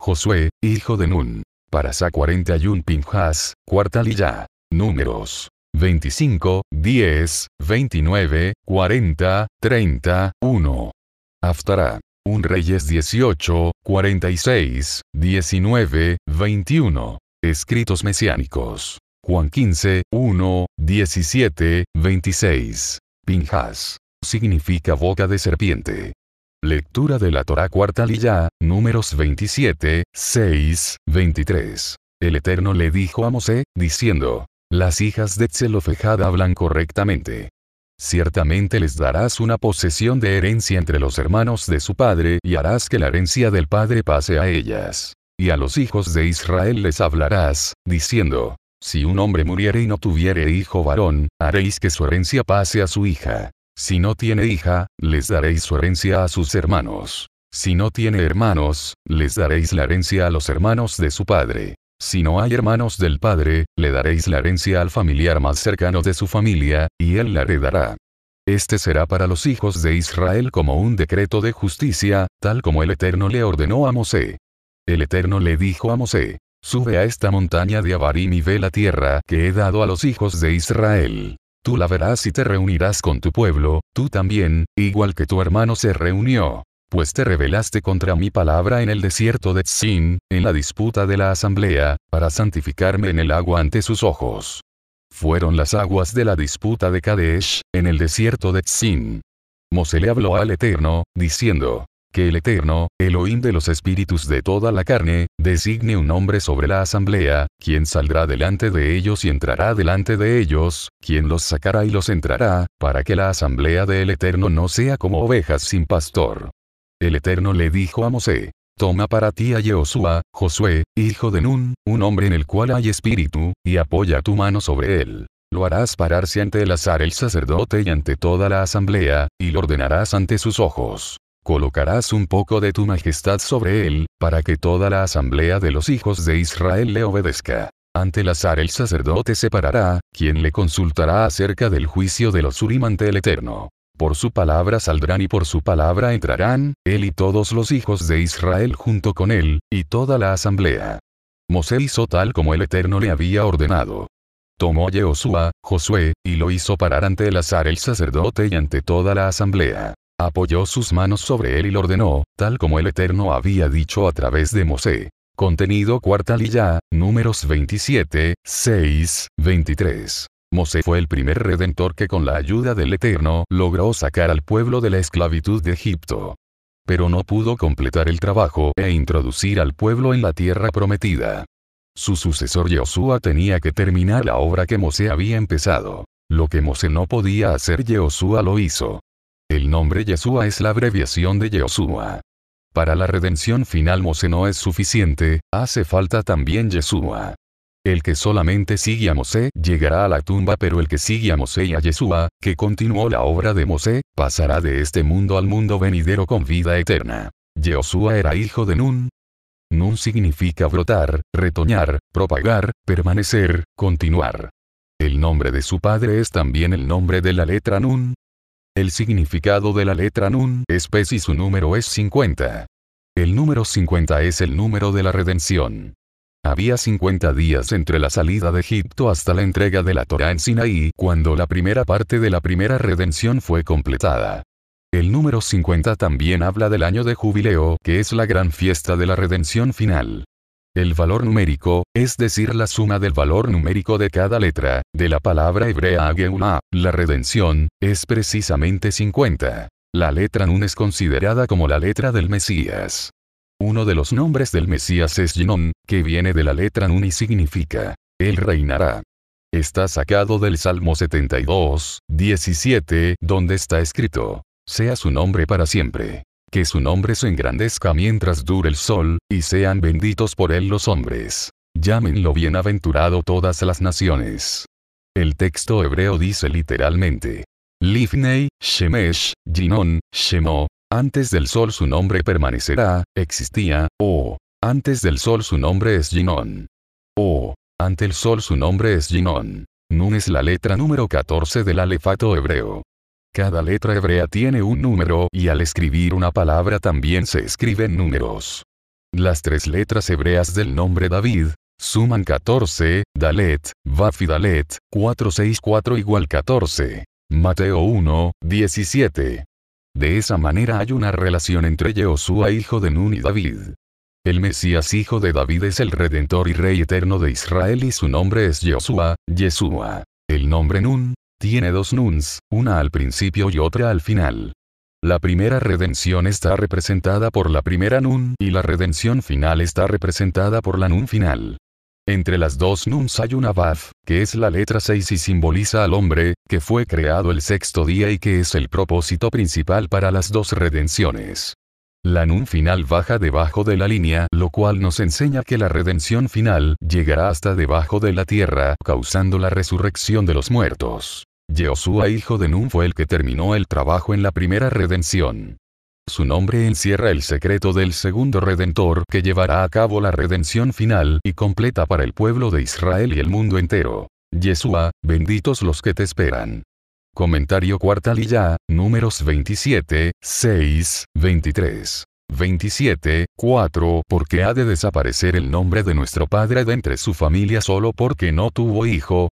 Josué, hijo de Nun. Parasá 41 Pinjas, cuarta Números. 25, 10, 29, 40, 30, 1. Aftará. Un Reyes 18, 46, 19, 21. Escritos mesiánicos. Juan 15, 1, 17, 26. Pinjas. Significa boca de serpiente. Lectura de la Torá Cuarta Liyá, números 27, 6, 23. El Eterno le dijo a Mosé, diciendo, Las hijas de Tzelofejad hablan correctamente. Ciertamente les darás una posesión de herencia entre los hermanos de su padre y harás que la herencia del padre pase a ellas. Y a los hijos de Israel les hablarás, diciendo, Si un hombre muriere y no tuviere hijo varón, haréis que su herencia pase a su hija. Si no tiene hija, les daréis su herencia a sus hermanos. Si no tiene hermanos, les daréis la herencia a los hermanos de su padre. Si no hay hermanos del padre, le daréis la herencia al familiar más cercano de su familia, y él la heredará. Este será para los hijos de Israel como un decreto de justicia, tal como el Eterno le ordenó a Mosé. El Eterno le dijo a Mosé, Sube a esta montaña de Abarim y ve la tierra que he dado a los hijos de Israel. Tú la verás y te reunirás con tu pueblo, tú también, igual que tu hermano se reunió. Pues te rebelaste contra mi palabra en el desierto de Tsin, en la disputa de la asamblea, para santificarme en el agua ante sus ojos. Fueron las aguas de la disputa de Kadesh, en el desierto de Tsin. Mose le habló al Eterno, diciendo, que el Eterno, Elohim de los espíritus de toda la carne, designe un hombre sobre la asamblea, quien saldrá delante de ellos y entrará delante de ellos, quien los sacará y los entrará, para que la asamblea del Eterno no sea como ovejas sin pastor. El Eterno le dijo a Mosé, Toma para ti a Yehoshua, Josué, hijo de Nun, un hombre en el cual hay espíritu, y apoya tu mano sobre él. Lo harás pararse ante el azar el sacerdote y ante toda la asamblea, y lo ordenarás ante sus ojos. Colocarás un poco de tu majestad sobre él, para que toda la asamblea de los hijos de Israel le obedezca. Ante Lazar el sacerdote se parará, quien le consultará acerca del juicio de los Urim ante el Eterno. Por su palabra saldrán y por su palabra entrarán, él y todos los hijos de Israel junto con él, y toda la asamblea. Mosé hizo tal como el Eterno le había ordenado. Tomó a Josué, y lo hizo parar ante el azar el sacerdote y ante toda la asamblea. Apoyó sus manos sobre él y lo ordenó, tal como el Eterno había dicho a través de Mosé. Contenido Cuarta y números 27, 6, 23. Mosé fue el primer redentor que con la ayuda del Eterno logró sacar al pueblo de la esclavitud de Egipto. Pero no pudo completar el trabajo e introducir al pueblo en la tierra prometida. Su sucesor Josué tenía que terminar la obra que Mosé había empezado. Lo que Mosé no podía hacer Josué lo hizo. El nombre Yeshua es la abreviación de Yehoshua. Para la redención final Mose no es suficiente, hace falta también Yeshua. El que solamente sigue a Mosé llegará a la tumba, pero el que sigue a Mosé y a Yeshua, que continuó la obra de Mosé, pasará de este mundo al mundo venidero con vida eterna. Yeshua era hijo de Nun. Nun significa brotar, retoñar, propagar, permanecer, continuar. El nombre de su padre es también el nombre de la letra Nun, el significado de la letra Nun es y su número es 50. El número 50 es el número de la redención. Había 50 días entre la salida de Egipto hasta la entrega de la Torah en Sinaí, cuando la primera parte de la primera redención fue completada. El número 50 también habla del año de jubileo, que es la gran fiesta de la redención final. El valor numérico, es decir la suma del valor numérico de cada letra, de la palabra hebrea Geulah, la redención, es precisamente 50. La letra Nun es considerada como la letra del Mesías. Uno de los nombres del Mesías es Ginón, que viene de la letra Nun y significa, Él reinará. Está sacado del Salmo 72, 17, donde está escrito, sea su nombre para siempre que su nombre se engrandezca mientras dure el sol, y sean benditos por él los hombres. Llámenlo bienaventurado todas las naciones. El texto hebreo dice literalmente, Lifnei, Shemesh, Ginon, Shemo, antes del sol su nombre permanecerá, existía, o, antes del sol su nombre es Ginon. O, ante el sol su nombre es Ginon. Nun es la letra número 14 del alefato hebreo. Cada letra hebrea tiene un número y al escribir una palabra también se escriben números. Las tres letras hebreas del nombre David, suman 14, Dalet, bafidalet, Dalet, 464 igual 14. Mateo 1, 17. De esa manera hay una relación entre Yehoshua hijo de Nun y David. El Mesías hijo de David es el Redentor y Rey eterno de Israel y su nombre es Yehoshua, Yeshua. El nombre Nun, tiene dos nuns, una al principio y otra al final. La primera redención está representada por la primera nun y la redención final está representada por la nun final. Entre las dos nuns hay una Baf, que es la letra 6 y simboliza al hombre, que fue creado el sexto día y que es el propósito principal para las dos redenciones. La nun final baja debajo de la línea, lo cual nos enseña que la redención final llegará hasta debajo de la tierra, causando la resurrección de los muertos. Josué hijo de Nun fue el que terminó el trabajo en la primera redención. Su nombre encierra el secreto del segundo redentor que llevará a cabo la redención final y completa para el pueblo de Israel y el mundo entero. Yeshua, benditos los que te esperan. Comentario cuarta ya, números 27, 6, 23. 27, 4 Porque ha de desaparecer el nombre de nuestro padre de entre su familia solo porque no tuvo hijo,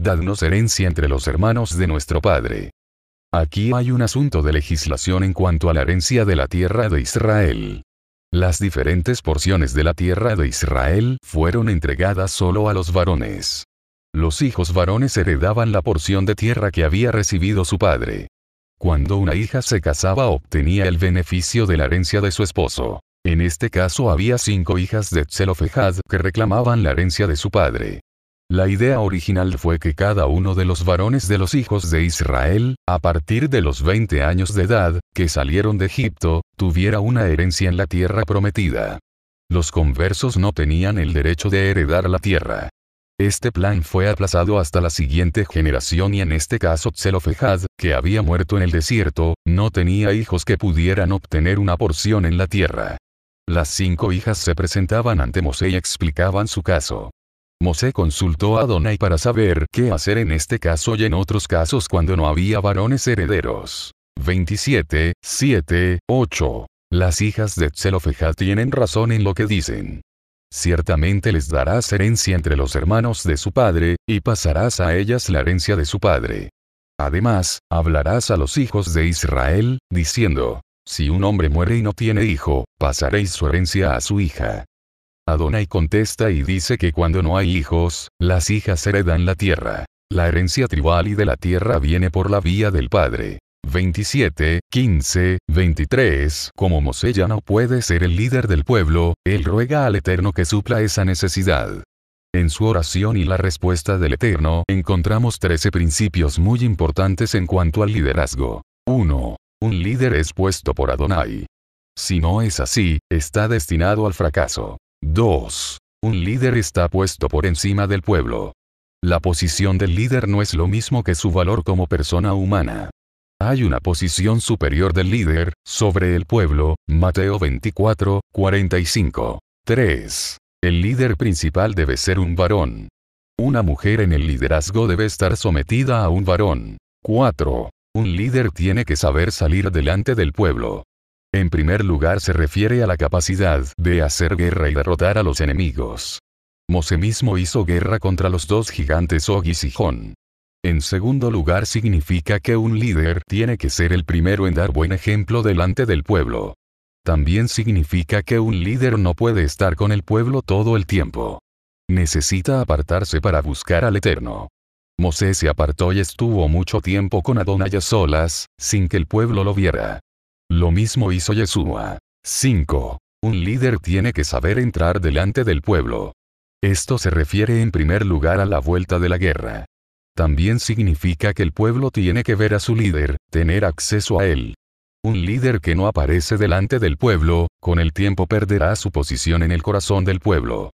dadnos herencia entre los hermanos de nuestro Padre. Aquí hay un asunto de legislación en cuanto a la herencia de la tierra de Israel. Las diferentes porciones de la tierra de Israel fueron entregadas solo a los varones. Los hijos varones heredaban la porción de tierra que había recibido su padre. Cuando una hija se casaba obtenía el beneficio de la herencia de su esposo. En este caso había cinco hijas de Tselofejad que reclamaban la herencia de su padre. La idea original fue que cada uno de los varones de los hijos de Israel, a partir de los 20 años de edad, que salieron de Egipto, tuviera una herencia en la tierra prometida. Los conversos no tenían el derecho de heredar la tierra. Este plan fue aplazado hasta la siguiente generación y en este caso Tselofejad, que había muerto en el desierto, no tenía hijos que pudieran obtener una porción en la tierra. Las cinco hijas se presentaban ante Mosé y explicaban su caso. Mosé consultó a Adonai para saber qué hacer en este caso y en otros casos cuando no había varones herederos. 27, 7, 8. Las hijas de zelofehad tienen razón en lo que dicen. Ciertamente les darás herencia entre los hermanos de su padre, y pasarás a ellas la herencia de su padre. Además, hablarás a los hijos de Israel, diciendo, si un hombre muere y no tiene hijo, pasaréis su herencia a su hija. Adonai contesta y dice que cuando no hay hijos, las hijas heredan la tierra. La herencia tribal y de la tierra viene por la vía del Padre. 27, 15, 23. Como Mosé ya no puede ser el líder del pueblo, él ruega al Eterno que supla esa necesidad. En su oración y la respuesta del Eterno encontramos 13 principios muy importantes en cuanto al liderazgo. 1. Un líder es puesto por Adonai. Si no es así, está destinado al fracaso. 2. Un líder está puesto por encima del pueblo. La posición del líder no es lo mismo que su valor como persona humana. Hay una posición superior del líder, sobre el pueblo, Mateo 24, 45. 3. El líder principal debe ser un varón. Una mujer en el liderazgo debe estar sometida a un varón. 4. Un líder tiene que saber salir delante del pueblo. En primer lugar se refiere a la capacidad de hacer guerra y derrotar a los enemigos. Mose mismo hizo guerra contra los dos gigantes Og y Sijón. En segundo lugar significa que un líder tiene que ser el primero en dar buen ejemplo delante del pueblo. También significa que un líder no puede estar con el pueblo todo el tiempo. Necesita apartarse para buscar al Eterno. Mosé se apartó y estuvo mucho tiempo con Adonai a solas, sin que el pueblo lo viera. Lo mismo hizo Yeshua. 5. Un líder tiene que saber entrar delante del pueblo. Esto se refiere en primer lugar a la vuelta de la guerra. También significa que el pueblo tiene que ver a su líder, tener acceso a él. Un líder que no aparece delante del pueblo, con el tiempo perderá su posición en el corazón del pueblo.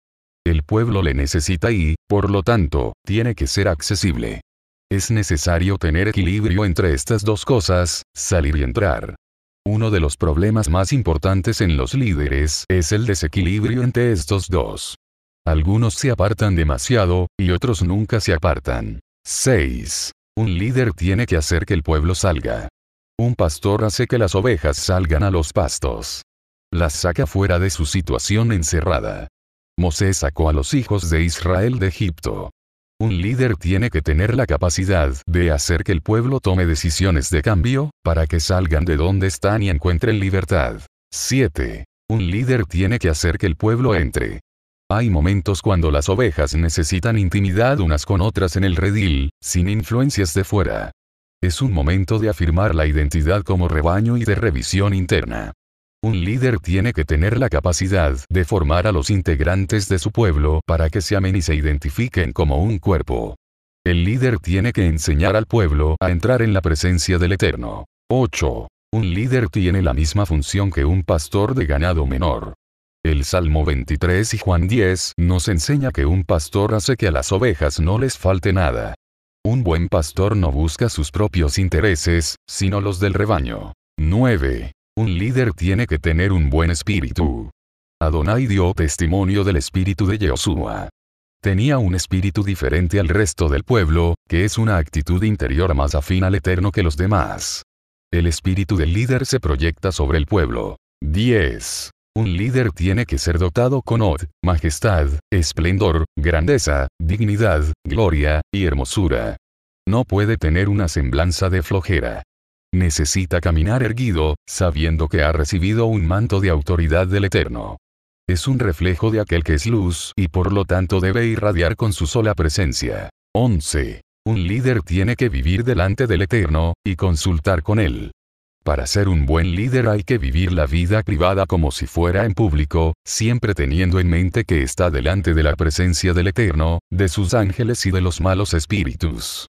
El pueblo le necesita y, por lo tanto, tiene que ser accesible. Es necesario tener equilibrio entre estas dos cosas, salir y entrar. Uno de los problemas más importantes en los líderes es el desequilibrio entre estos dos. Algunos se apartan demasiado, y otros nunca se apartan. 6. Un líder tiene que hacer que el pueblo salga. Un pastor hace que las ovejas salgan a los pastos. Las saca fuera de su situación encerrada. Moisés sacó a los hijos de Israel de Egipto. Un líder tiene que tener la capacidad de hacer que el pueblo tome decisiones de cambio, para que salgan de donde están y encuentren libertad. 7. Un líder tiene que hacer que el pueblo entre. Hay momentos cuando las ovejas necesitan intimidad unas con otras en el redil, sin influencias de fuera. Es un momento de afirmar la identidad como rebaño y de revisión interna. Un líder tiene que tener la capacidad de formar a los integrantes de su pueblo para que se amen y se identifiquen como un cuerpo. El líder tiene que enseñar al pueblo a entrar en la presencia del Eterno. 8. Un líder tiene la misma función que un pastor de ganado menor. El Salmo 23 y Juan 10 nos enseña que un pastor hace que a las ovejas no les falte nada. Un buen pastor no busca sus propios intereses, sino los del rebaño. 9. Un líder tiene que tener un buen espíritu. Adonai dio testimonio del espíritu de Yehoshua. Tenía un espíritu diferente al resto del pueblo, que es una actitud interior más afín al Eterno que los demás. El espíritu del líder se proyecta sobre el pueblo. 10. Un líder tiene que ser dotado con od, majestad, esplendor, grandeza, dignidad, gloria y hermosura. No puede tener una semblanza de flojera necesita caminar erguido, sabiendo que ha recibido un manto de autoridad del Eterno. Es un reflejo de aquel que es luz y por lo tanto debe irradiar con su sola presencia. 11. Un líder tiene que vivir delante del Eterno, y consultar con él. Para ser un buen líder hay que vivir la vida privada como si fuera en público, siempre teniendo en mente que está delante de la presencia del Eterno, de sus ángeles y de los malos espíritus.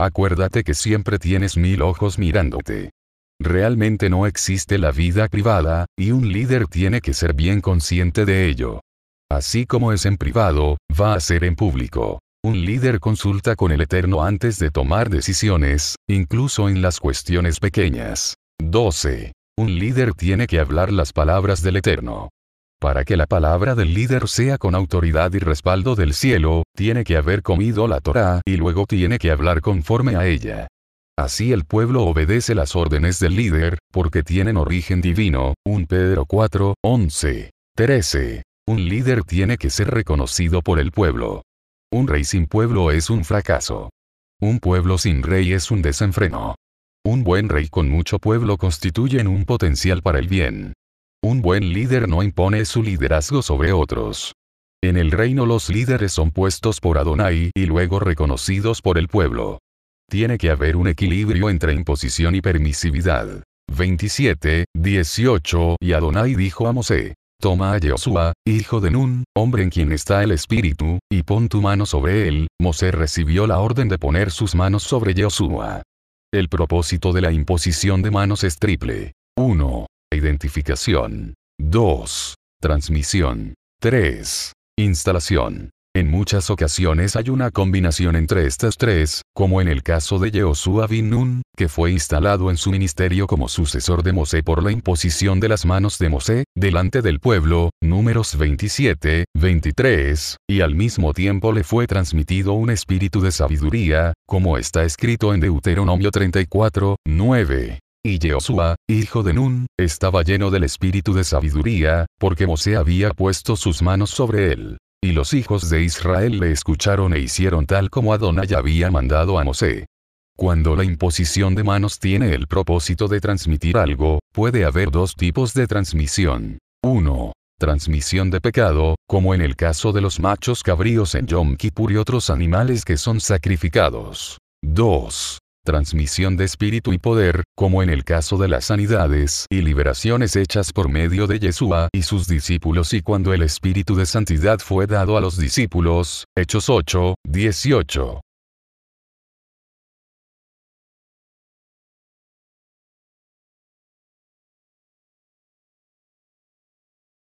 Acuérdate que siempre tienes mil ojos mirándote. Realmente no existe la vida privada, y un líder tiene que ser bien consciente de ello. Así como es en privado, va a ser en público. Un líder consulta con el Eterno antes de tomar decisiones, incluso en las cuestiones pequeñas. 12. Un líder tiene que hablar las palabras del Eterno. Para que la palabra del líder sea con autoridad y respaldo del cielo, tiene que haber comido la Torá y luego tiene que hablar conforme a ella. Así el pueblo obedece las órdenes del líder, porque tienen origen divino, 1 Pedro 4, 11, 13. Un líder tiene que ser reconocido por el pueblo. Un rey sin pueblo es un fracaso. Un pueblo sin rey es un desenfreno. Un buen rey con mucho pueblo constituyen un potencial para el bien. Un buen líder no impone su liderazgo sobre otros. En el reino los líderes son puestos por Adonai y luego reconocidos por el pueblo. Tiene que haber un equilibrio entre imposición y permisividad. 27, 18 Y Adonai dijo a Mosé, Toma a Josué, hijo de Nun, hombre en quien está el espíritu, y pon tu mano sobre él. Mosé recibió la orden de poner sus manos sobre Josué. El propósito de la imposición de manos es triple. 1. Identificación. 2. Transmisión. 3. Instalación. En muchas ocasiones hay una combinación entre estas tres, como en el caso de Yehoshua bin Nun, que fue instalado en su ministerio como sucesor de Mosé por la imposición de las manos de Mosé, delante del pueblo, números 27, 23, y al mismo tiempo le fue transmitido un espíritu de sabiduría, como está escrito en Deuteronomio 34, 9. Y Yehoshua, hijo de Nun, estaba lleno del espíritu de sabiduría, porque Mosé había puesto sus manos sobre él. Y los hijos de Israel le escucharon e hicieron tal como Adonai había mandado a Mosé. Cuando la imposición de manos tiene el propósito de transmitir algo, puede haber dos tipos de transmisión. 1. Transmisión de pecado, como en el caso de los machos cabríos en Yom Kippur y otros animales que son sacrificados. 2 transmisión de espíritu y poder, como en el caso de las sanidades y liberaciones hechas por medio de Yeshua y sus discípulos y cuando el espíritu de santidad fue dado a los discípulos, Hechos 8, 18.